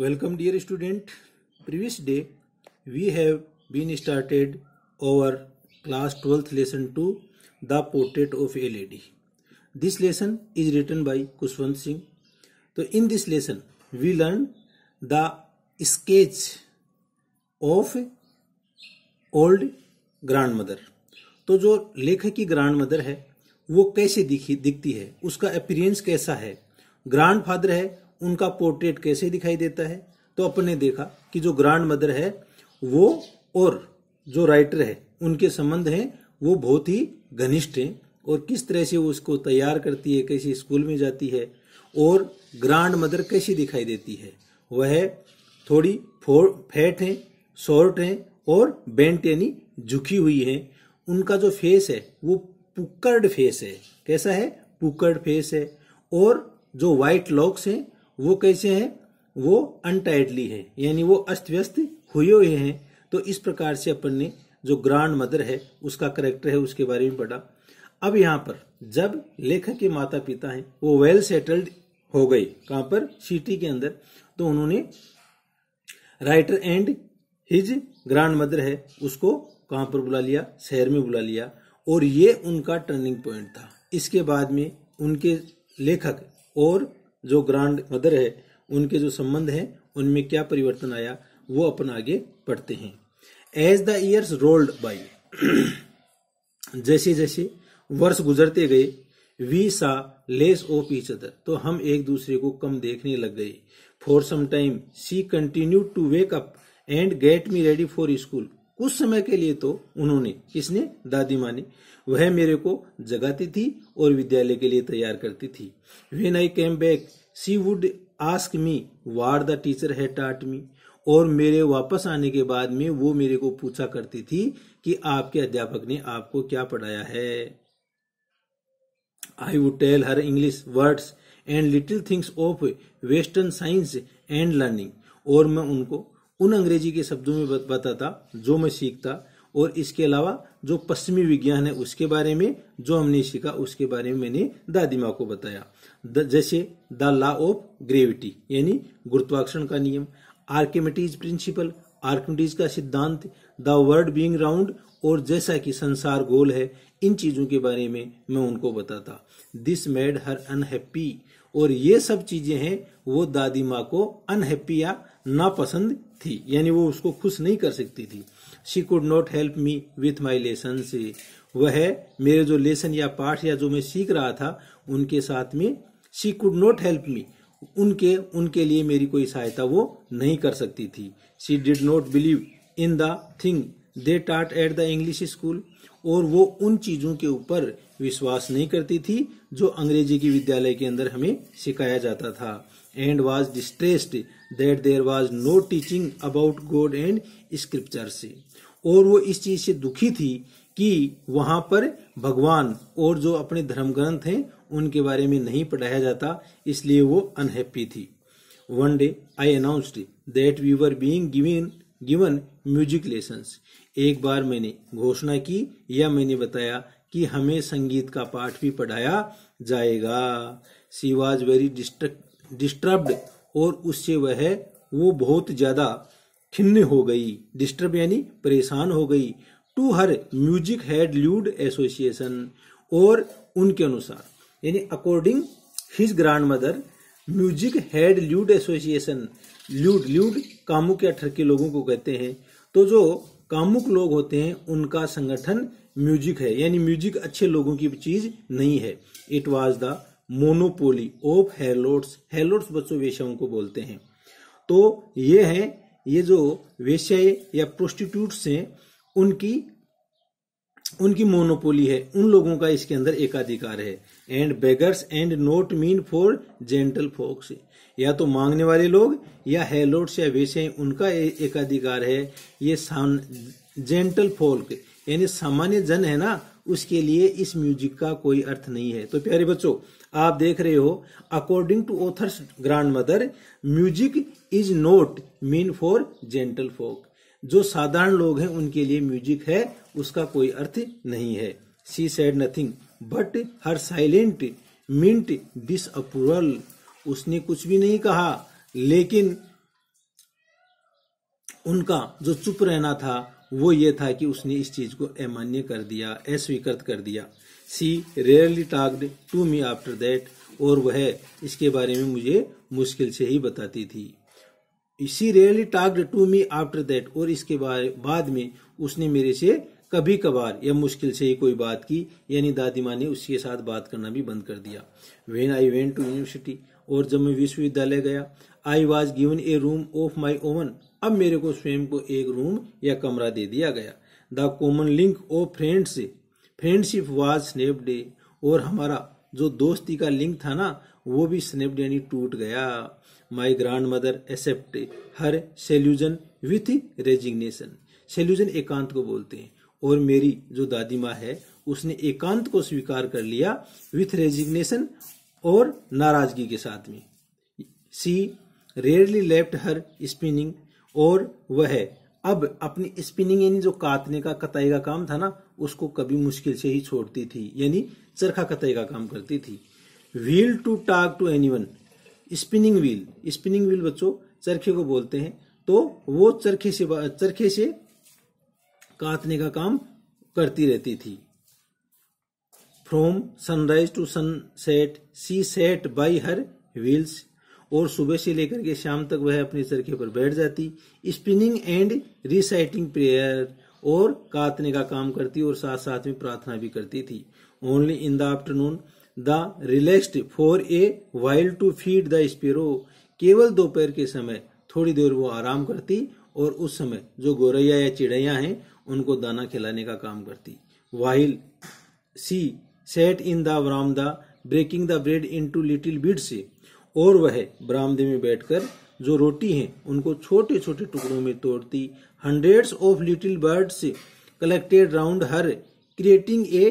Welcome dear student. Previous day we have been started our class 12th lesson 2 The Portrait of a Lady. This lesson is written by Kushwant Singh. So in this lesson we learn the sketch of old grandmother तो जो लेखक की grand grandmother है वो कैसे दिखी दिखती है उसका अपीरियंस कैसा है ग्रांड फादर है उनका पोर्ट्रेट कैसे दिखाई देता है तो अपन ने देखा कि जो ग्रांड मदर है वो और जो राइटर है उनके संबंध हैं वो बहुत ही घनिष्ठ हैं और किस तरह से वो उसको तैयार करती है कैसे स्कूल में जाती है और ग्रांड मदर कैसी दिखाई देती है वह थोड़ी फैट हैं शॉर्ट हैं और बेंट यानी झुकी हुई हैं उनका जो फेस है वो पुकर्ड फेस है कैसा है पुकर्ड फेस है और जो व्हाइट लॉक्स हैं वो कैसे है वो अनटाइडली है यानी वो अस्त व्यस्त हुए हुए हैं तो इस प्रकार से अपन ने जो ग्रांड मदर है उसका करेक्टर है उसके बारे में पढ़ा अब यहाँ पर जब लेखक के माता पिता हैं वो वेल सेटल्ड हो गए कहां पर सिटी के अंदर तो उन्होंने writer and his grandmother है उसको कहां पर बुला लिया शहर में बुला लिया और ये उनका टर्निंग पॉइंट था इसके बाद में उनके लेखक और जो ग्रांड मदर है उनके जो संबंध है उनमें क्या परिवर्तन आया वो अपन आगे पढ़ते हैं as the years rolled by जैसे जैसे वर्ष गुजरते गए we saw less of each other तो हम एक दूसरे को कम देखने लग गए for some time she continue to wake up and get me ready for school उस समय के लिए तो उन्होंने किसने दादी माँ ने वह मेरे को जगाती थी और विद्यालय के लिए तैयार करती थी when I came back she would ask me what the teacher है टाट मी और मेरे वापस आने के बाद में वो मेरे को पूछा करती थी कि आपके अध्यापक ने आपको क्या पढ़ाया है I would tell her English words and little things of western science and learning और मैं उनको उन अंग्रेजी के शब्दों में बताता जो मैं सीखता और इसके अलावा जो पश्चिमी विज्ञान है उसके बारे में जो हमने सीखा उसके बारे में मैंने दादी माँ को बताया द, जैसे द लॉ ऑफ ग्रेविटी यानी गुरुत्वाकर्षण का नियम आर्केमेटीज प्रिंसिपल आर्केमेटीज का सिद्धांत द वर्ल्ड बीइंग राउंड और जैसा कि संसार गोल है इन चीजों के बारे में मैं उनको बताता दिस मेड हर अनहैप्पी और ये सब चीजें हैं वो दादी माँ को अनहैप्पी या नापसंद थी यानी वो उसको खुश नहीं कर सकती थी she could not help me with my lesson से वह मेरे जो लेसन या पाठ या जो मैं सीख रहा था उनके साथ में she could not help me उनके उनके लिए मेरी कोई सहायता वो नहीं कर सकती थी she did not believe in the thing they taught at the English school और वो उन चीजों के ऊपर विश्वास नहीं करती थी जो अंग्रेजी की विद्यालय के अंदर हमें सिखाया जाता था and was distressed that there was no teaching about god and scripture से और वो इस चीज से दुखी थी कि वहां पर भगवान और जो अपने धर्म ग्रंथ हैं उनके बारे में नहीं पढ़ाया जाता इसलिए वो अनहैप्पी थी one day I announced that we were being given given music lesson एक बार मैंने घोषणा की या मैंने बताया कि हमें संगीत का पाठ भी पढ़ाया जाएगा she was very distract disturbed और उससे वह वो बहुत ज्यादा खिन्न हो गई डिस्टर्ब यानी परेशान हो गई to her music had lewd association और उनके अनुसार यानी according his grandmother music had lewd association lewd lewd कामुक या ठर के लोगों को कहते हैं तो जो कामुक लोग होते हैं उनका संगठन म्यूजिक है यानी म्यूजिक अच्छे लोगों की चीज नहीं है it was the monopoly of harlots harlots बच्चों वेश्याओं को बोलते हैं तो ये है ये जो वेश्याएं या प्रोस्टिट्यूट्स हैं उनकी उनकी मोनोपोली है उन लोगों का इसके अंदर एकाधिकार है and beggars and not mean for gentle folks या तो मांगने वाले लोग या हेलोट्स या वेश उनका एकाधिकार है ये जेंटल फोल्क यानी सामान्य जन है ना उसके लिए इस म्यूजिक का कोई अर्थ नहीं है तो प्यारे बच्चों आप देख रहे हो according to author's grandmother music is not mean for gentle folk जो साधारण लोग हैं उनके लिए म्यूजिक है उसका कोई अर्थ नहीं है she said nothing but her silent meant disapproval उसने कुछ भी नहीं कहा लेकिन उनका जो चुप रहना था वो ये था कि उसने इस चीज को अमान्य कर दिया अस्वीकृत कर दिया she rarely talked to me after that और वह इसके बारे में मुझे मुश्किल से ही बताती थी she rarely talked to me after that और इसके बाद में उसने मेरे से कभी कभार या मुश्किल से ही कोई बात की यानी दादी माँ ने उसके साथ बात करना भी बंद कर दिया when I went to university और जब मैं विश्वविद्यालय गया I was given a room of my own अब मेरे को स्वयं को एक रूम या कमरा दे दिया गया the common link of friends friendship was snapped और हमारा जो दोस्ती का लिंक था ना वो भी स्नेपडे यानी टूट गया my grandmother accept her seclusion with resignation seclusion एकांत को बोलते हैं और मेरी जो दादी माँ है उसने एकांत को स्वीकार कर लिया विथ रेजिग्नेशन और नाराजगी के साथ में she rarely left her spinning और वह अब अपनी स्पिनिंग यानी जो कातने का कताई का काम था ना उसको कभी मुश्किल से ही छोड़ती थी यानी चरखा कताई का काम करती थी wheel to talk to anyone spinning wheel spinning wheel बच्चों चरखे को बोलते हैं तो वो चरखे से चरखे से कातने का काम करती रहती थी from sunrise to sunset she sat by her wheels और सुबह से लेकर के शाम तक वह अपने चरखे पर बैठ जाती स्पिनिंग एंड रिसाइटिंग प्रेयर और कातने का काम करती और साथ साथ में प्रार्थना भी करती थी only in the afternoon the relaxed for a while to feed the sparrow केवल दोपहर के समय थोड़ी देर वो आराम करती और उस समय जो गोरैया या चिड़ैया हैं उनको दाना खिलाने का काम करती while she sat in the the breaking the bread into little bits और वह बरामदे में बैठकर जो रोटी है उनको छोटे छोटे टुकड़ों में तोड़ती hundreds of little birds collected round her creating a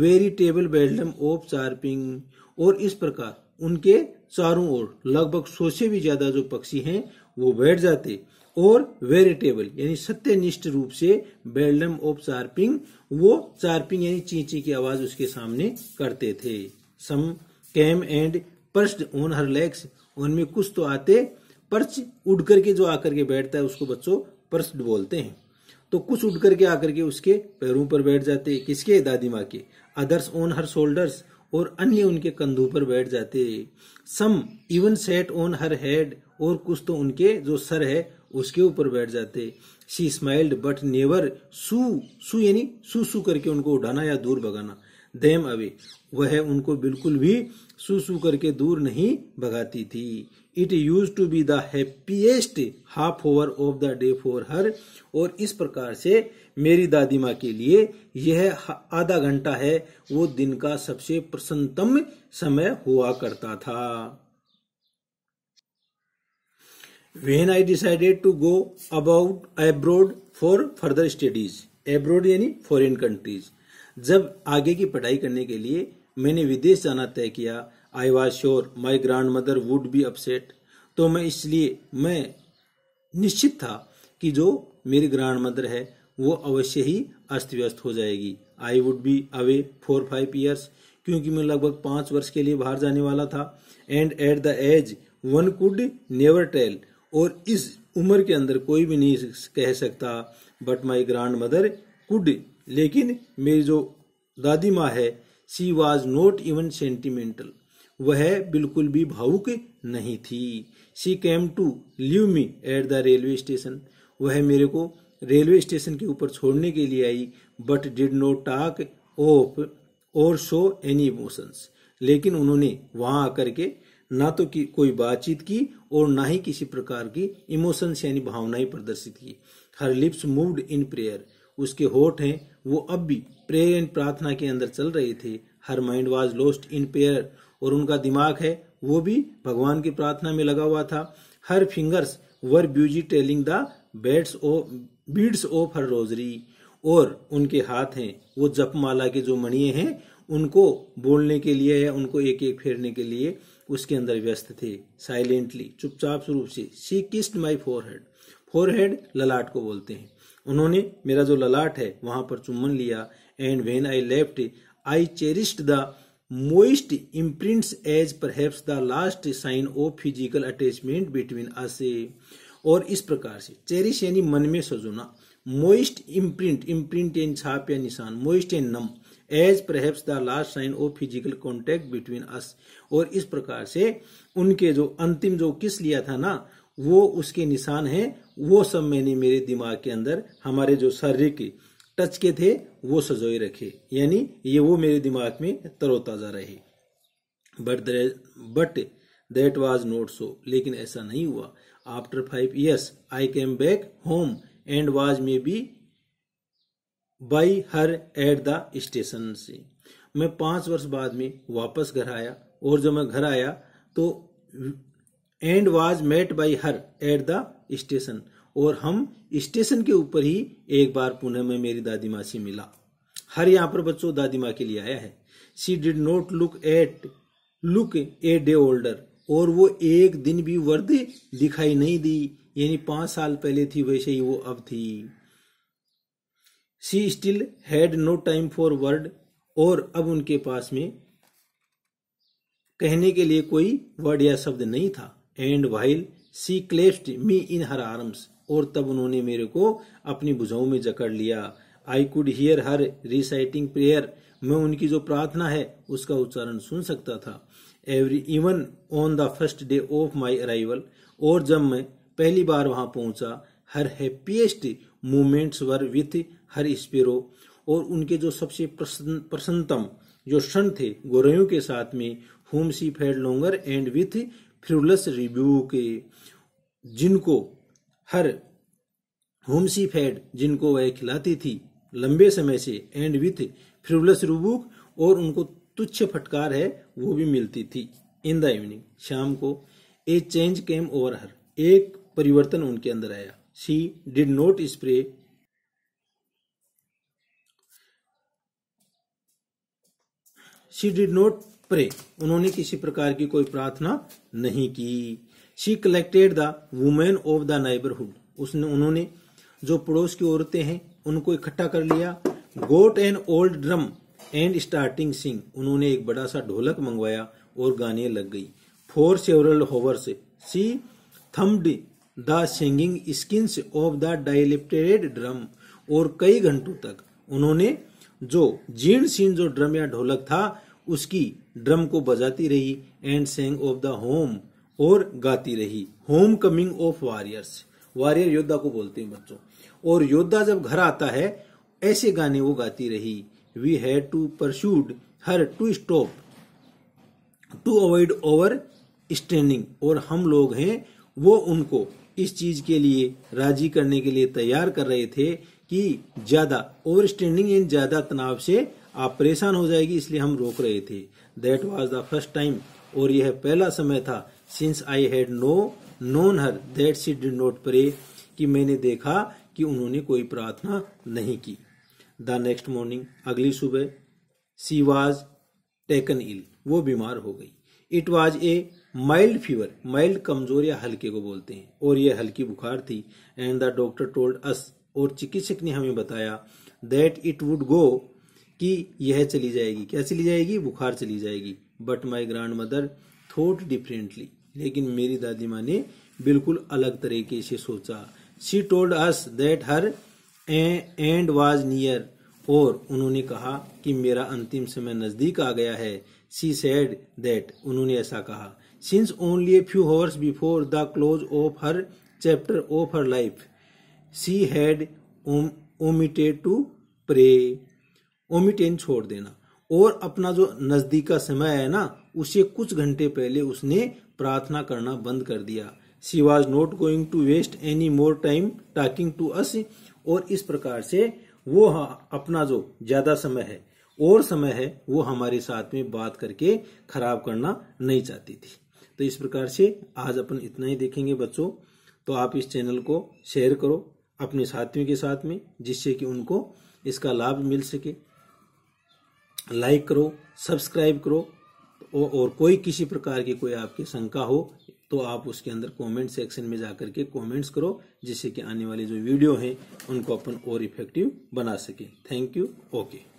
veritable bedlam of chirping और इस प्रकार उनके चारों ओर लगभग सौ से भी ज्यादा जो पक्षी हैं वो बैठ जाते और वेरिटेबल यानी सत्यनिष्ठ रूप से बेल्डम ऑफ चार्पिंग वो चार्पिंग यानी चींची की आवाज उसके सामने करते थे some came and perched on her legs on में कुछ तो आते पर्च उड़ करके जो आकर के बैठता है उसको बच्चों पर्स्ट बोलते हैं तो कुछ उड़ करके आकर के उसके पैरों पर बैठ जाते किसके दादी माँ के अदर्स ऑन हर शोल्डर्स और अन्य उनके कंधों पर बैठ जाते some even sat on her head और कुछ तो उनके जो सर है उसके ऊपर बैठ जाते she smiled but never shoo shoo यानी सू सू करके उनको उड़ाना या दूर भगाना देम अवे वह उनको बिल्कुल भी सुसु करके दूर नहीं भगाती थी it used to be the happiest half hour of the day for her और इस प्रकार से मेरी दादी माँ के लिए यह आधा घंटा है वो दिन का सबसे प्रसन्नतम समय हुआ करता था when I decided to go about abroad for further studies abroad यानी फॉरिन कंट्रीज जब आगे की पढ़ाई करने के लिए मैंने विदेश जाना तय किया I was sure my grandmother would be upset तो मैं इसलिए मैं निश्चित था कि जो मेरी ग्रांड मदर है वो अवश्य ही अस्त व्यस्त हो जाएगी I would be away four five years क्योंकि मैं लगभग पाँच वर्ष के लिए बाहर जाने वाला था and at the age one could never tell और इस उम्र के अंदर कोई भी नहीं कह सकता but my grandmother could लेकिन मेरी जो दादी माँ है she was not even sentimental वह बिल्कुल भी भावुक नहीं थी she came to leave me at the railway station वह मेरे को रेलवे स्टेशन के ऊपर छोड़ने के लिए आई but did not talk of और शो एनी इमोशंस लेकिन उन्होंने वहां आकर के ना तो की कोई बातचीत की और ना ही किसी प्रकार की इमोशंस यानी भावनाएं प्रदर्शित की her lips moved in prayer उसके होठ हैं वो अब भी प्रेयर एंड प्रार्थना के अंदर चल रहे थे her mind was lost in prayer और उनका दिमाग है वो भी भगवान की प्रार्थना में लगा हुआ था her fingers were busy telling the beds of beads of her rosary और उनके हाथ हैं वो जपमाला के जो मणिये हैं उनको बोलने के लिए या उनको एक एक फेरने के लिए उसके अंदर व्यस्त थे साइलेंटली चुपचाप स्वरूप से she kissed my four four forehead ललाट को बोलते हैं उन्होंने मेरा जो ललाट है वहां पर चुम्बन लिया and when I left I cherished the moist imprints as per the last sign of physical attachment between us और इस प्रकार से चेरिश यानी मन में सजोना मोइस्ट इम्प्रिंट इम्प्रिंट एन छाप या निशान मोइस्ट एन नम as per the last sign of physical contact between us और इस प्रकार से उनके जो अंतिम जो किस लिया था ना वो उसके निशान है वो सब मैंने मेरे दिमाग के अंदर हमारे जो शारीरिक टच के थे वो सजोए रखे यानी ये वो मेरे दिमाग में तरोताज़ा रहे but but that was not so लेकिन ऐसा नहीं हुआ after five years I came back home and was may be by her at the station से मैं पांच वर्ष बाद में वापस घर आया और जब मैं घर आया तो and was met by her at the station और हम स्टेशन के ऊपर ही एक बार पुनः में मेरी दादी माँ से मिला हर यहाँ पर बच्चों दादी माँ के लिए आया है she did not look at look a day older और वो एक दिन भी वर्द दिखाई नहीं दी यानी पांच साल पहले थी वैसे ही वो अब थी she still had no time for word और अब उनके पास में कहने के लिए कोई वर्ड या शब्द नहीं था and while she clasped me in her arms और तब उन्होंने मेरे को अपनी भुजाओं में जकड़ लिया I could hear her reciting prayer मैं उनकी जो प्रार्थना है उसका उच्चारण सुन सकता था every even on the first day of my arrival और जब मैं पहली बार वहां पहुंचा her happiest moments were with her sparrow और उनके जो सबसे प्रसन्नतम जो क्षण थे गोरयों के साथ में home she fed longer and with frivolous review के जिनको हर होमसी फैड जिनको वह खिलाती थी लंबे समय से एंड विथ फ्रूलस रूबुक और उनको तुच्छ फटकार है वो भी मिलती थी इन द इवनिंग शाम को ए चेंज केम ओवर हर एक परिवर्तन उनके अंदर आया she did not spray she did not pray उन्होंने किसी प्रकार की कोई प्रार्थना नहीं की she collected the women of the neighbourhood उसने उन्होंने जो पड़ोस की औरतें हैं उनको इकट्ठा कर लिया got an old drum and starting sing उन्होंने एक बड़ा सा ढोलक मंगवाया और गाने लग गई for several hours she thumped the singing skins of the dilapidated drum और कई घंटों तक उन्होंने जो जीर्ण सीन जो ड्रम या ढोलक था उसकी ड्रम को बजाती रही and sang of the home और गाती रही homecoming of warriors warrior योद्धा को बोलते हैं बच्चों और योद्धा जब घर आता है ऐसे गाने वो गाती रही we had to persuade her to stop to avoid over standing और हम लोग हैं वो उनको इस चीज के लिए राजी करने के लिए तैयार कर रहे थे कि ज्यादा ओवर स्टैंडिंग एंड ज्यादा तनाव से आप परेशान हो जाएगी इसलिए हम रोक रहे थे that was the first time और यह पहला समय था since I had no known her that she did not pray कि मैंने देखा कि उन्होंने कोई प्रार्थना नहीं की द नेक्स्ट मॉर्निंग अगली सुबह सी वॉज टेकन इल वो बीमार हो गई it was a mild fever mild कमजोर या हल्के को बोलते हैं और यह हल्की बुखार थी and the doctor told us और चिकित्सक ने हमें बताया दैट इट वुड गो कि यह चली जाएगी क्या चली जाएगी बुखार चली जाएगी but my grandmother thought differently लेकिन मेरी दादी माँ ने बिल्कुल अलग तरीके से सोचा she told us that her end was near और उन्होंने कहा कि मेरा अंतिम समय नजदीक आ गया है शी सेड दैट उन्होंने ऐसा कहा since only a few hours before the close of her chapter of her life she had omitted to pray omitted छोड़ देना और अपना जो नजदीक का समय है ना उसे कुछ घंटे पहले उसने प्रार्थना करना बंद कर दिया she was not going to waste any more time talking to us और इस प्रकार से वो अपना जो ज्यादा समय है और समय है वो हमारे साथ में बात करके खराब करना नहीं चाहती थी तो इस प्रकार से आज अपन इतना ही देखेंगे बच्चों तो आप इस चैनल को शेयर करो अपने साथियों के साथ में जिससे कि उनको इसका लाभ मिल सके लाइक करो सब्सक्राइब करो तो और, कोई किसी प्रकार की कोई आपकी शंका हो तो आप उसके अंदर कमेंट सेक्शन में जाकर के कमेंट्स करो जिससे कि आने वाले जो वीडियो हैं उनको अपन और इफेक्टिव बना सकें थैंक यू ओके